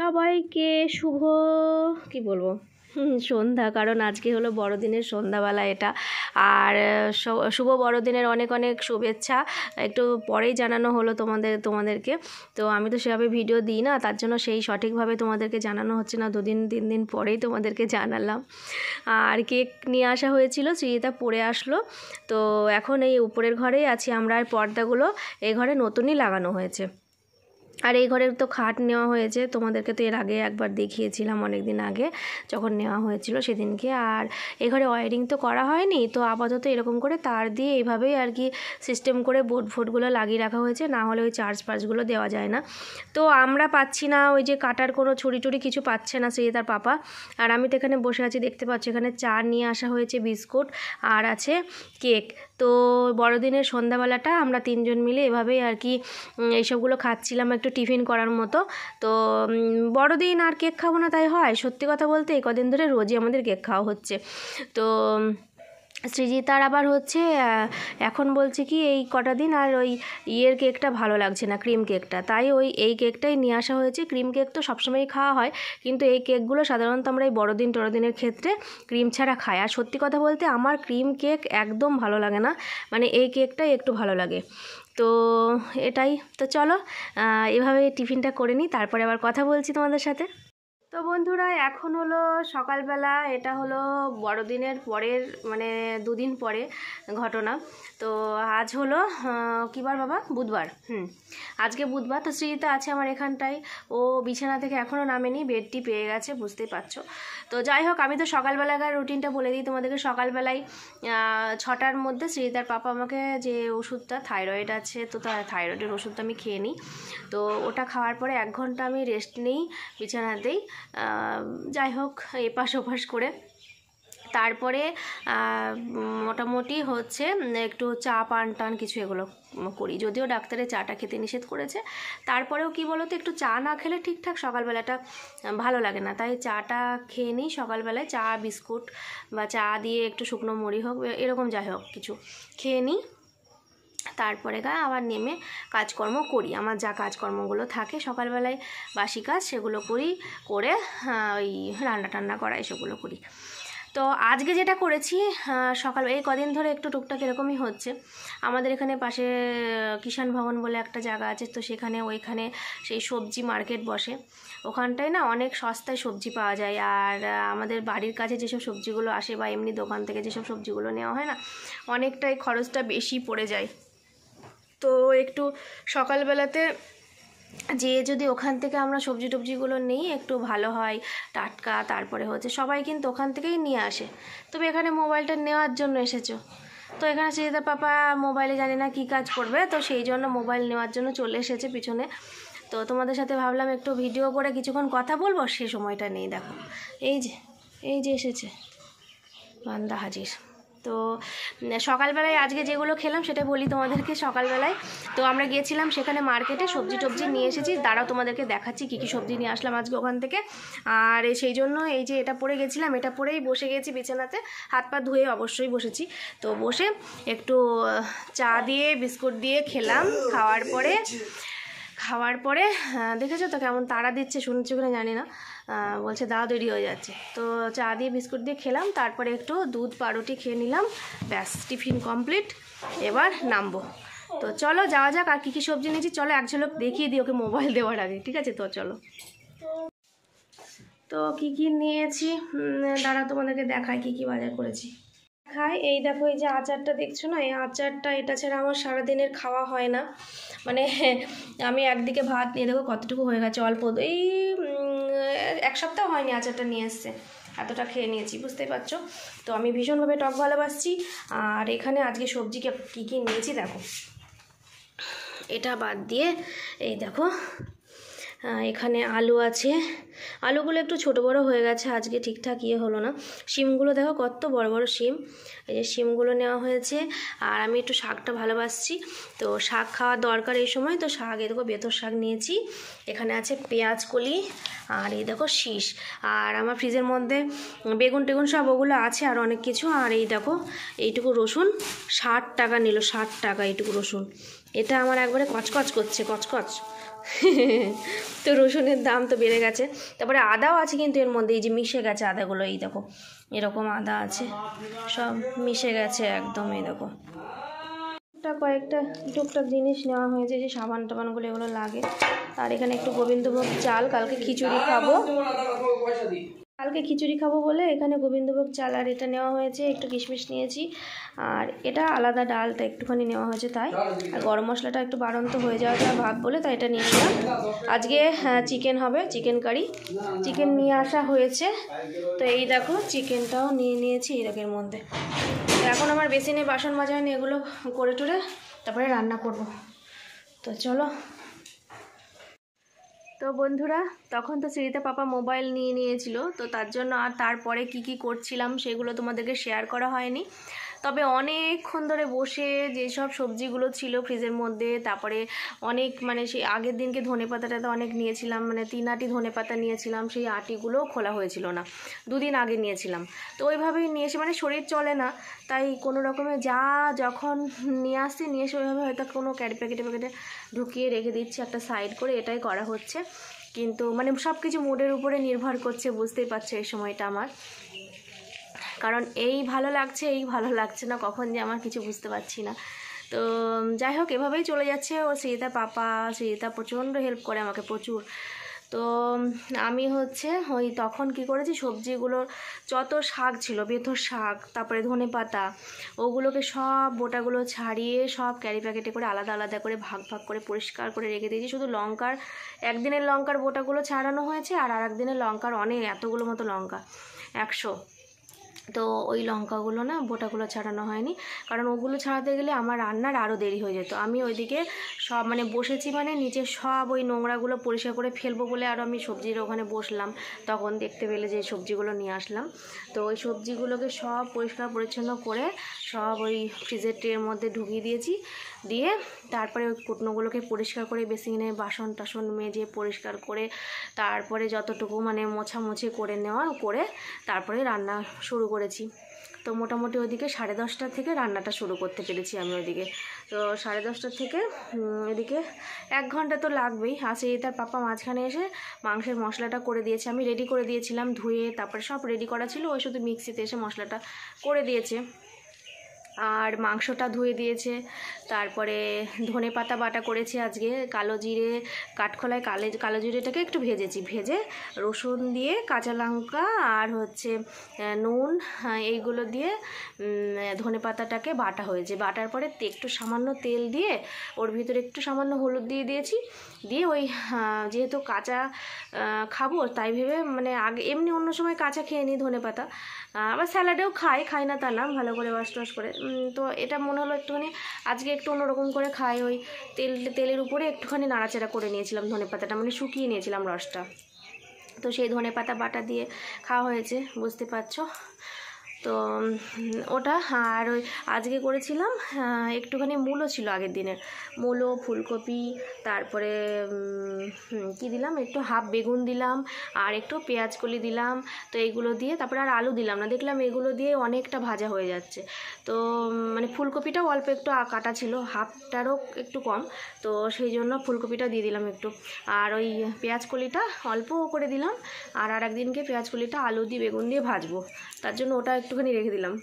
সবাইকে শুভ কি বলবো সন্ধ্যা কারণ আজকে হলো বড়দিনের সন্ধ্যাবেলা এটা আর শুভ বড়দিনের অনেক অনেক শুভেচ্ছা একটু পরেই জানানো হলো তোমাদের তোমাদেরকে তো আমি তো সেভাবে ভিডিও দিই না তার জন্য সেই সঠিকভাবে তোমাদেরকে জানানো হচ্ছে না দুদিন তিন দিন পরেই তোমাদেরকে জানালাম আর কেক নিয়ে আসা হয়েছিল শ্রীতা পরে আসলো তো এখন এই উপরের ঘরেই আছি আমরা আর পর্দাগুলো এই ঘরে নতুনই লাগানো হয়েছে আর এই ঘরের তো খাট নেওয়া হয়েছে তোমাদেরকে তো এর আগে একবার দেখিয়েছিলাম অনেক দিন আগে যখন নেওয়া হয়েছিল সেদিনকে আর এই ঘরে ওয়ারিং তো করা হয়নি তো আপাতত এরকম করে তার দিয়ে এইভাবেই আর কি সিস্টেম করে বোর্ড ফোর্ডগুলো লাগিয়ে রাখা হয়েছে না হলে ওই চার্জ পার্জগুলো দেওয়া যায় না তো আমরা পাচ্ছি না ওই যে কাটার কোনো ছুরি টুরি কিছু পাচ্ছে না সেই তার পাপা আর আমি তো এখানে বসে আছি দেখতে পাচ্ছি এখানে চা নিয়ে আসা হয়েছে বিস্কুট আর আছে কেক তো বড়দিনের সন্ধ্যাবেলাটা আমরা তিনজন মিলে এভাবেই আর কি এইসবগুলো খাচ্ছিলাম একটু টিফিন করার মতো তো বড়দিন আর কেক খাবো না তাই হয় সত্যি কথা বলতে এই কদিন ধরে রোজই আমাদের কেক খাওয়া হচ্ছে তো সৃজিতার আবার হচ্ছে এখন বলছে কি এই কটা দিন আর ওই ইয়ের কেকটা ভালো লাগছে না ক্রিম কেকটা তাই ওই এই কেকটাই নিয়ে আসা হয়েছে ক্রিম কেক তো সবসময়ই খাওয়া হয় কিন্তু এই কেকগুলো সাধারণত আমরা এই বড়দিন টড়দিনের ক্ষেত্রে ক্রিম ছাড়া খাই আর সত্যি কথা বলতে আমার ক্রিম কেক একদম ভালো লাগে না মানে এই কেকটাই একটু ভালো লাগে তো এটাই তো চলো এভাবে টিফিনটা করে নিই তারপরে আবার কথা বলছি তোমাদের সাথে তো বন্ধুরা এখন হলো সকালবেলা এটা হলো বড়দিনের পরের মানে দুদিন পরে ঘটনা তো আজ হলো কিবার বাবা বুধবার হুম আজকে বুধবার তো শ্রীজিতা আছে আমার এখানটায় ও বিছানা থেকে এখনও নামেনি বেডটি পেয়ে গেছে বুঝতেই পারছো তো যাই হোক আমি তো সকালবেলাকার রুটিনটা বলে দিই তোমাদেরকে সকালবেলায় ছটার মধ্যে স্মৃতিতার পাপা আমাকে যে ওষুধটা থাইরয়েড আছে তো থাইরয়েডের ওষুধটা আমি খেয়ে নিই তো ওটা খাওয়ার পরে এক ঘন্টা আমি রেস্ট নিই বিছানাতেই যাই হোক এপাশ ওপাশ করে তারপরে মোটামুটি হচ্ছে একটু চা পান টান কিছু এগুলো করি যদিও ডাক্তারে চাটা খেতে নিষেধ করেছে তারপরেও কি বলো তো একটু চা না খেলে ঠিকঠাক সকালবেলাটা ভালো লাগে না তাই চাটা খেয়ে নিই সকালবেলায় চা বিস্কুট বা চা দিয়ে একটু শুকনো মুড়ি হোক এরকম যাই হোক কিছু খেয়ে নিই তারপরে গা আবার নেমে কাজকর্ম করি আমার যা কাজকর্মগুলো থাকে সকালবেলায় বাসি কাজ সেগুলো করি করে ওই রান্না টান্না করা সেগুলো করি তো আজকে যেটা করেছি সকাল এই কদিন ধরে একটু টুকটাক এরকমই হচ্ছে আমাদের এখানে পাশে কিষাণ ভবন বলে একটা জায়গা আছে তো সেখানে ওইখানে সেই সবজি মার্কেট বসে ওখানটায় না অনেক সস্তায় সবজি পাওয়া যায় আর আমাদের বাড়ির কাছে যেসব সবজিগুলো আসে বা এমনি দোকান থেকে যেসব সবজিগুলো নেওয়া হয় না অনেকটাই খরচটা বেশি পড়ে যায় তো একটু সকালবেলাতে যে যদি ওখান থেকে আমরা সবজি টবজিগুলো নিই একটু ভালো হয় টাটকা তারপরে হচ্ছে সবাই কিন্তু ওখান থেকেই নিয়ে আসে তুমি এখানে মোবাইলটা নেওয়ার জন্য এসেছো তো এখানে সেজিদা পাপা মোবাইলে জানি না কী কাজ করবে তো সেই জন্য মোবাইল নেওয়ার জন্য চলে এসেছে পিছনে তো তোমাদের সাথে ভাবলাম একটু ভিডিও করে কিছুক্ষণ কথা বলবো সে সময়টা নেই দেখো এই যে এই যে এসেছে বান্দা হাজির তো সকালবেলায় আজকে যেগুলো খেলাম সেটা বলি তোমাদেরকে সকালবেলায় তো আমরা গিয়েছিলাম সেখানে মার্কেটে সবজি টবজি নিয়ে এসেছি দাঁড়াও তোমাদেরকে দেখাচ্ছি কী কী সবজি নিয়ে আসলাম আজকে ওখান থেকে আর সেই জন্য এই যে এটা পরে গেছিলাম এটা পরেই বসে গেছি বিছানাতে হাত পা ধুয়ে অবশ্যই বসেছি তো বসে একটু চা দিয়ে বিস্কুট দিয়ে খেলাম খাওয়ার পরে খাওয়ার পরে দেখেছো তো কেমন তাড়া দিচ্ছে শুনছো কিনা জানি না বলছে দাও দেরি হয়ে যাচ্ছে তো চা দিয়ে বিস্কুট দিয়ে খেলাম তারপরে একটু দুধ পাউরুটি খেয়ে নিলাম ব্যাস টিফিন কমপ্লিট এবার নামবো তো চলো যাওয়া যাক আর কী কী সবজি নিয়েছি চলো এক ঝলক দেখিয়ে দিই ওকে মোবাইল দেওয়ার আগে ঠিক আছে তো চলো তো কি কি নিয়েছি দাঁড়া তোমাদেরকে দেখায় কি কি বাজার করেছি খাই এই দেখো এই যে আচারটা দেখছো না এই আচারটা এটা ছাড়া আমার সারাদিনের খাওয়া হয় না মানে আমি একদিকে ভাত নিয়ে দেখো কতটুকু হয়ে গেছে অল্প এই এক সপ্তাহ হয়নি আচারটা নিয়ে এসছে এতটা খেয়ে নিয়েছি বুঝতে পারছো তো আমি ভীষণভাবে টক ভালোবাসছি আর এখানে আজকে সবজি কী কী নিয়েছি দেখো এটা বাদ দিয়ে এই দেখো এখানে আলু আছে আলুগুলো একটু ছোট বড় হয়ে গেছে আজকে ঠিকঠাক ইয়ে হলো না শিমগুলো দেখো কত বড় বড় শিম এই যে শিমগুলো নেওয়া হয়েছে আর আমি একটু শাকটা ভালোবাসছি তো শাক খাওয়ার দরকার এই সময় তো শাক এই দেখো বেতর শাক নিয়েছি এখানে আছে পেঁয়াজ কলি আর এই দেখো শীষ আর আমার ফ্রিজের মধ্যে বেগুন টেগুন সব ওগুলো আছে আর অনেক কিছু আর এই দেখো এইটুকু রসুন ষাট টাকা নিল ষাট টাকা এইটুকু রসুন এটা আমার একবারে কচকচ করছে কচকচ তো রসুনের দাম তো বেড়ে গেছে তারপরে আদাও আছে কিন্তু এর মধ্যে এই যে মিশে গেছে আদাগুলো এই দেখো এরকম আদা আছে সব মিশে গেছে একদম এই দেখো কয়েকটা টুকটাক জিনিস নেওয়া হয়েছে যে সাবান টাবানগুলো এগুলো লাগে আর এখানে একটু গোবিন্দভোগ চাল কালকে খিচুড়ি খাবো কালকে খিচুড়ি খাবো বলে এখানে গোবিন্দভোগ চাল আর এটা নেওয়া হয়েছে একটু কিশমিশ নিয়েছি আর এটা আলাদা ডালটা একটুখানি নেওয়া হয়েছে তাই আর গরম মশলাটা একটু বাড়ন্ত হয়ে যাওয়া যায় ভাব বলে তাই এটা নিয়ে নিলাম আজকে চিকেন হ্যাঁ, হবে চিকেন কারি চিকেন নিয়ে আসা হয়েছে তো এই দেখো চিকেনটাও নিয়ে নিয়েছি এরকের মধ্যে এখন আমার নেই বাসন মাজানি এগুলো করে টুরে তারপরে রান্না করব তো চলো তো বন্ধুরা তখন তো সিঁড়িতে পাপা মোবাইল নিয়ে নিয়েছিল তো তার জন্য আর তারপরে কি কি করছিলাম সেগুলো তোমাদেরকে শেয়ার করা হয়নি তবে অনেকক্ষণ ধরে বসে যেসব সবজিগুলো ছিল ফ্রিজের মধ্যে তারপরে অনেক মানে সেই আগের দিনকে ধনে তো অনেক নিয়েছিলাম মানে তিন আটি ধনে পাতা নিয়েছিলাম সেই আটিগুলোও খোলা হয়েছিল না দুদিন আগে নিয়েছিলাম তো ওইভাবেই নিয়ে এসে মানে শরীর চলে না তাই কোনো রকমে যা যখন নিয়ে আসছি নিয়ে এসে ওইভাবে হয়তো কোনো ক্যারি প্যাকেটে প্যাকেটে ঢুকিয়ে রেখে দিচ্ছি একটা সাইড করে এটাই করা হচ্ছে কিন্তু মানে সব কিছু মোডের উপরে নির্ভর করছে বুঝতেই পারছে এই সময়টা আমার কারণ এই ভালো লাগছে এই ভালো লাগছে না কখন যে আমার কিছু বুঝতে পারছি না তো যাই হোক এভাবেই চলে যাচ্ছে ও শ্রীতা পাপা শ্রীতা প্রচণ্ড হেল্প করে আমাকে প্রচুর তো আমি হচ্ছে ওই তখন কি করেছি সবজিগুলোর যত শাক ছিল বেথর শাক তারপরে ধনে পাতা ওগুলোকে সব বোটাগুলো ছাড়িয়ে সব ক্যারি প্যাকেটে করে আলাদা আলাদা করে ভাগ ভাগ করে পরিষ্কার করে রেখে দিয়েছি শুধু লঙ্কার একদিনের লঙ্কার বোটাগুলো ছাড়ানো হয়েছে আর আর একদিনের লঙ্কার অনেক এতগুলো মতো লঙ্কা একশো তো ওই লঙ্কাগুলো না বোটাগুলো ছাড়ানো হয়নি কারণ ওগুলো ছাড়াতে গেলে আমার রান্নার আরও দেরি হয়ে যেত আমি ওইদিকে সব মানে বসেছি মানে নিচে সব ওই নোংরাগুলো পরিষ্কার করে ফেলবো বলে আরও আমি সবজির ওখানে বসলাম তখন দেখতে পেলে যে সবজিগুলো নিয়ে আসলাম তো ওই সবজিগুলোকে সব পরিষ্কার পরিচ্ছন্ন করে সব ওই ফ্রিজের ট্রের মধ্যে ঢুকিয়ে দিয়েছি দিয়ে তারপরে ওই কুটনোগুলোকে পরিষ্কার করে বেসিনে বাসন টাসন মেজে পরিষ্কার করে তারপরে যতটুকু মানে মোছামুছি করে নেওয়া করে তারপরে রান্না শুরু করেছি তো মোটামুটি ওইদিকে সাড়ে দশটা থেকে রান্নাটা শুরু করতে পেরেছি আমি ওইদিকে তো সাড়ে দশটার থেকে ওইদিকে এক ঘন্টা তো লাগবেই আছে তার পাপা মাঝখানে এসে মাংসের মশলাটা করে দিয়েছে আমি রেডি করে দিয়েছিলাম ধুয়ে তারপরে সব রেডি করা ছিল ওই শুধু মিক্সিতে এসে মশলাটা করে দিয়েছে আর মাংসটা ধুয়ে দিয়েছে তারপরে ধনে পাতা বাটা করেছি আজকে কালো জিরে কাঠখোলায় কালে কালো জিরেটাকে একটু ভেজেছি ভেজে রসুন দিয়ে কাঁচা লঙ্কা আর হচ্ছে নুন হ্যাঁ, এইগুলো দিয়ে ধনে পাতাটাকে বাটা হয়েছে বাটার পরে একটু সামান্য তেল দিয়ে ওর ভিতরে একটু সামান্য হলুদ দিয়ে দিয়েছি দিয়ে ওই হ্যাঁ, যেহেতু কাঁচা খাবো তাই ভেবে মানে আগে এমনি অন্য সময় কাঁচা খেয়ে নিই ধনে পাতা আবার স্যালাডেও খাই খাই না তা না ভালো করে ওয়াশ টোয়াশ করে তো এটা মনে হলো একটুখানি আজকে একটু অন্যরকম করে খাই ওই তেল তেলের উপরে একটুখানি নাড়াচাড়া করে নিয়েছিলাম ধনে পাতাটা মানে শুকিয়ে নিয়েছিলাম রসটা তো সেই ধনে পাতা বাটা দিয়ে খাওয়া হয়েছে বুঝতে পারছো তো ওটা আর ওই আজকে করেছিলাম হ্যাঁ, একটুখানি মূলও ছিল আগের দিনের মূলো ফুলকপি তারপরে কি দিলাম একটু হাফ বেগুন দিলাম আর একটু পেঁয়াজ কলি দিলাম তো এইগুলো দিয়ে তারপরে আর আলু দিলাম না দেখলাম এগুলো দিয়ে অনেকটা ভাজা হয়ে যাচ্ছে তো মানে ফুলকপিটাও অল্প একটু কাটা ছিল হাফটারও একটু কম তো সেই জন্য ফুলকপিটা দিয়ে দিলাম একটু আর ওই পেঁয়াজ কলিটা অল্প করে দিলাম আর আর একদিনকে পেঁয়াজ কলিটা আলু দিয়ে বেগুন দিয়ে ভাজবো তার জন্য ওটা একটুখানি রেখে দিলাম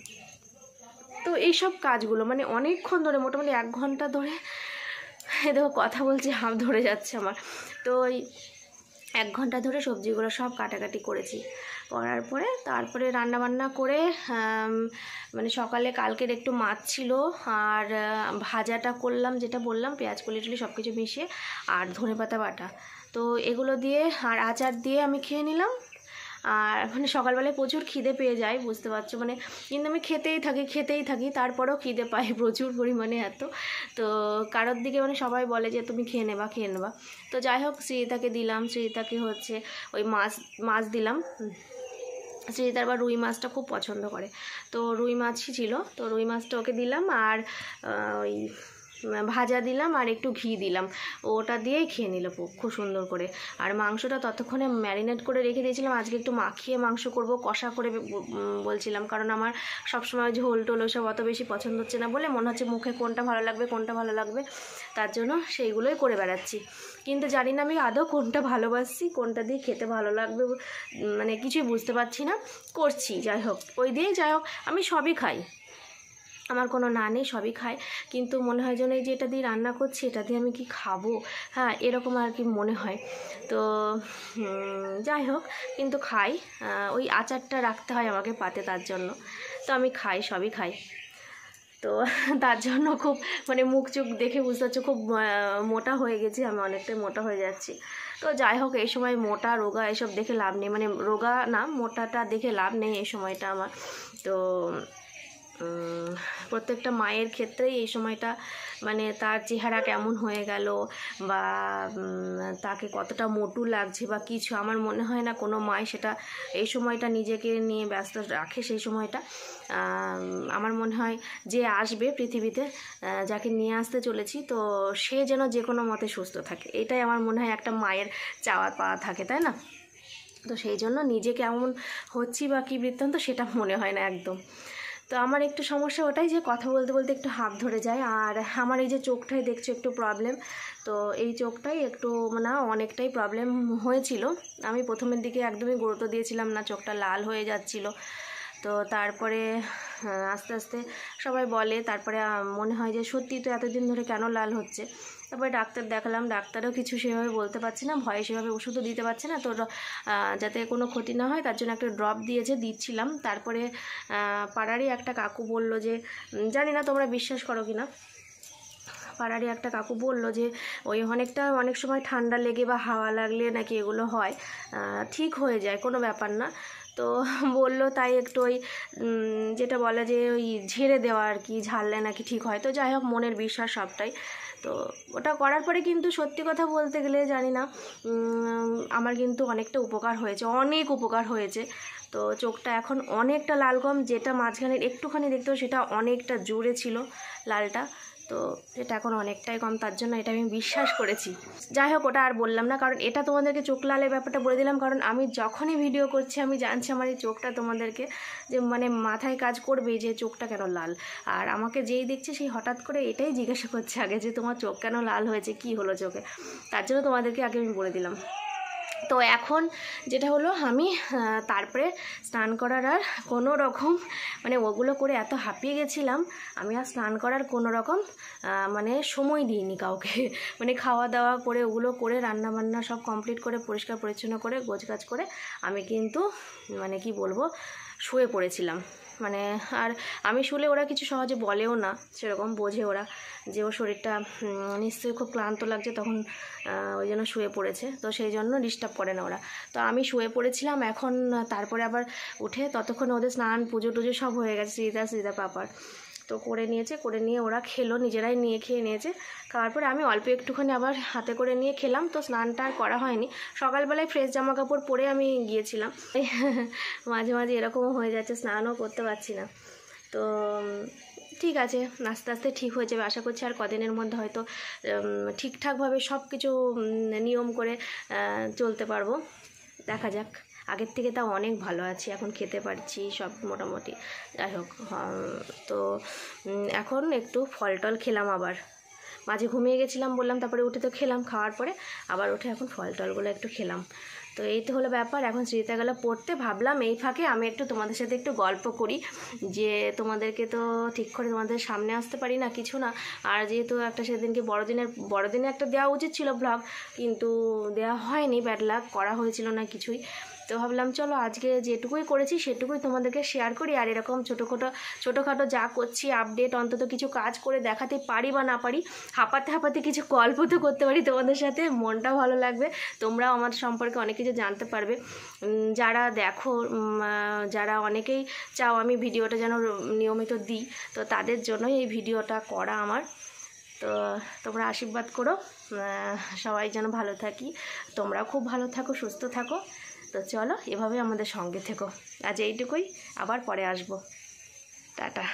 তো এইসব কাজগুলো মানে অনেকক্ষণ ধরে মোটামুটি এক ঘন্টা ধরে এ দেখো কথা বলছি হাম ধরে যাচ্ছে আমার তো ওই এক ঘন্টা ধরে সবজিগুলো সব কাটাকাটি করেছি করার পরে তারপরে রান্না বান্না করে মানে সকালে কালকের একটু মাছ ছিল আর ভাজাটা করলাম যেটা বললাম পেঁয়াজ কলি টুলি সব কিছু মিশিয়ে আর ধনে পাতা বাটা তো এগুলো দিয়ে আর আচার দিয়ে আমি খেয়ে নিলাম আর মানে সকালবেলায় প্রচুর খিদে পেয়ে যায় বুঝতে পারছো মানে কিন্তু আমি খেতেই থাকি খেতেই থাকি তারপরেও খিদে পাই প্রচুর পরিমাণে এত তো কারোর দিকে মানে সবাই বলে যে তুমি খেয়ে নেবা খেয়ে নেবা তো যাই হোক শ্রীতাকে দিলাম শ্রীতাকে হচ্ছে ওই মাছ মাছ দিলাম শ্রীতার বা রুই মাছটা খুব পছন্দ করে তো রুই মাছই ছিল তো রুই মাছটা ওকে দিলাম আর ওই ভাজা দিলাম আর একটু ঘি দিলাম ওটা দিয়েই খেয়ে নিল খুব সুন্দর করে আর মাংসটা ততক্ষণে ম্যারিনেট করে রেখে দিয়েছিলাম আজকে একটু মাখিয়ে মাংস করব কষা করে বলছিলাম কারণ আমার সবসময় ঝোল টোল সব অত বেশি পছন্দ হচ্ছে না বলে মনে হচ্ছে মুখে কোনটা ভালো লাগবে কোনটা ভালো লাগবে তার জন্য সেইগুলোই করে বেড়াচ্ছি কিন্তু জানি না আমি আদৌ কোনটা ভালোবাসছি কোনটা দিয়ে খেতে ভালো লাগবে মানে কিছুই বুঝতে পারছি না করছি যাই হোক ওই দিয়েই যাই হোক আমি সবই খাই আমার কোনো না নেই সবই খায় কিন্তু মনে হয় যেন এই যে এটা দিয়ে রান্না করছি এটা দিয়ে আমি কি খাবো হ্যাঁ এরকম আর কি মনে হয় তো যাই হোক কিন্তু খাই ওই আচারটা রাখতে হয় আমাকে পাতে তার জন্য তো আমি খাই সবই খাই তো তার জন্য খুব মানে মুখ চুখ দেখে বুঝতে পারছো খুব মোটা হয়ে গেছি আমি অনেকটাই মোটা হয়ে যাচ্ছি তো যাই হোক এই সময় মোটা রোগা এসব দেখে লাভ নেই মানে রোগা না মোটাটা দেখে লাভ নেই এই সময়টা আমার তো প্রত্যেকটা মায়ের ক্ষেত্রেই এই সময়টা মানে তার চেহারা কেমন হয়ে গেল বা তাকে কতটা মোটু লাগছে বা কিছু আমার মনে হয় না কোনো মায় সেটা এই সময়টা নিজেকে নিয়ে ব্যস্ত রাখে সেই সময়টা আমার মনে হয় যে আসবে পৃথিবীতে যাকে নিয়ে আসতে চলেছি তো সে যেন যে কোনো মতে সুস্থ থাকে এটাই আমার মনে হয় একটা মায়ের চাওয়া পাওয়া থাকে তাই না তো সেই জন্য নিজে কেমন হচ্ছি বা কী বৃত্তান্ত সেটা মনে হয় না একদম তো আমার একটু সমস্যা ওটাই যে কথা বলতে বলতে একটু হাঁপ ধরে যায় আর আমার এই যে চোখটাই দেখছো একটু প্রবলেম তো এই চোখটাই একটু মানে অনেকটাই প্রবলেম হয়েছিল আমি প্রথমের দিকে একদমই গুরুত্ব দিয়েছিলাম না চোখটা লাল হয়ে যাচ্ছিলো তো তারপরে আস্তে আস্তে সবাই বলে তারপরে মনে হয় যে সত্যি তো এতদিন ধরে কেন লাল হচ্ছে তারপরে ডাক্তার দেখালাম ডাক্তারও কিছু সেভাবে বলতে পারছে না ভয়ে সেভাবে ওষুধও দিতে পারছে না তো যাতে কোনো ক্ষতি না হয় তার জন্য একটা ড্রপ দিয়েছে দিচ্ছিলাম তারপরে পাড়ারই একটা কাকু বলল যে জানি না তোমরা বিশ্বাস করো কি না পাড়ারই একটা কাকু বলল যে ওই অনেকটা অনেক সময় ঠান্ডা লেগে বা হাওয়া লাগলে নাকি এগুলো হয় ঠিক হয়ে যায় কোনো ব্যাপার না তো বলল তাই একটু ওই যেটা বলে যে ওই ঝেড়ে দেওয়া আর কি ঝাড়লে নাকি ঠিক হয় তো যাই হোক মনের বিশ্বাস সবটাই তো ওটা করার পরে কিন্তু সত্যি কথা বলতে গেলে জানি না আমার কিন্তু অনেকটা উপকার হয়েছে অনেক উপকার হয়েছে তো চোখটা এখন অনেকটা লাল কম যেটা মাঝখানে একটুখানি দেখতো সেটা অনেকটা জুড়ে ছিল লালটা তো এটা এখন অনেকটাই কম তার জন্য এটা আমি বিশ্বাস করেছি যাই হোক ওটা আর বললাম না কারণ এটা তোমাদেরকে চোখ লালের ব্যাপারটা বলে দিলাম কারণ আমি যখনই ভিডিও করছি আমি জানছি আমার এই চোখটা তোমাদেরকে যে মানে মাথায় কাজ করবে যে চোখটা কেন লাল আর আমাকে যেই দেখছে সেই হঠাৎ করে এটাই জিজ্ঞাসা করছে আগে যে তোমার চোখ কেন লাল হয়েছে কি হলো চোখে তার জন্য তোমাদেরকে আগে আমি বলে দিলাম তো এখন যেটা হলো আমি তারপরে স্নান করার আর কোনো রকম মানে ওগুলো করে এত হাঁপিয়ে গেছিলাম আমি আর স্নান করার কোনো রকম মানে সময় দিইনি কাউকে মানে খাওয়া দাওয়া করে ওগুলো করে রান্না বান্না সব কমপ্লিট করে পরিষ্কার পরিচ্ছন্ন করে গাছ করে আমি কিন্তু মানে কি বলবো শুয়ে পড়েছিলাম মানে আর আমি শুলে ওরা কিছু সহজে বলেও না সেরকম বোঝে ওরা যে ওর শরীরটা নিশ্চয়ই খুব ক্লান্ত লাগছে তখন ওই জন্য শুয়ে পড়েছে তো সেই জন্য ডিস্টার্ব করে না ওরা তো আমি শুয়ে পড়েছিলাম এখন তারপরে আবার উঠে ততক্ষণ ওদের স্নান পুজো টুজো সব হয়ে গেছে সিদা সিদা পাপার তো করে নিয়েছে করে নিয়ে ওরা খেলো নিজেরাই নিয়ে খেয়ে নিয়েছে খাওয়ার পরে আমি অল্প একটুখানি আবার হাতে করে নিয়ে খেলাম তো স্নানটা আর করা হয়নি সকালবেলায় ফ্রেশ জামা কাপড় পরে আমি গিয়েছিলাম মাঝে মাঝে এরকমও হয়ে যাচ্ছে স্নানও করতে পারছি না তো ঠিক আছে আস্তে আস্তে ঠিক হয়ে যাবে আশা করছি আর কদিনের মধ্যে হয়তো ঠিকঠাকভাবে সব কিছু নিয়ম করে চলতে পারবো দেখা যাক আগের থেকে তা অনেক ভালো আছি এখন খেতে পারছি সব মোটামুটি যাই হোক তো এখন একটু ফল টল খেলাম আবার মাঝে ঘুমিয়ে গেছিলাম বললাম তারপরে উঠে তো খেলাম খাওয়ার পরে আবার উঠে এখন ফল টলগুলো একটু খেলাম তো এই তো হলো ব্যাপার এখন শ্রীতা গেলে পড়তে ভাবলাম এই ফাঁকে আমি একটু তোমাদের সাথে একটু গল্প করি যে তোমাদেরকে তো ঠিক করে তোমাদের সামনে আসতে পারি না কিছু না আর যেহেতু একটা সেদিনকে বড়দিনের বড়দিনে একটা দেওয়া উচিত ছিল ব্লগ কিন্তু দেওয়া হয়নি ব্যাড লাগ করা হয়েছিল না কিছুই তো ভাবলাম চলো আজকে যেটুকুই করেছি সেটুকুই তোমাদেরকে শেয়ার করি আর এরকম ছোটোখাটো ছোটোখাটো যা করছি আপডেট অন্তত কিছু কাজ করে দেখাতে পারি বা না পারি হাঁপাতে হাঁপাতে কিছু গল্প তো করতে পারি তোমাদের সাথে মনটা ভালো লাগবে তোমরাও আমার সম্পর্কে অনেক কিছু জানতে পারবে যারা দেখো যারা অনেকেই চাও আমি ভিডিওটা যেন নিয়মিত দিই তো তাদের জন্যই এই ভিডিওটা করা আমার তো তোমরা আশীর্বাদ করো সবাই যেন ভালো থাকি তোমরাও খুব ভালো থাকো সুস্থ থাকো তো চলো এভাবে আমাদের সঙ্গে থেকো আজ এইটুকুই আবার পরে আসবো টাটা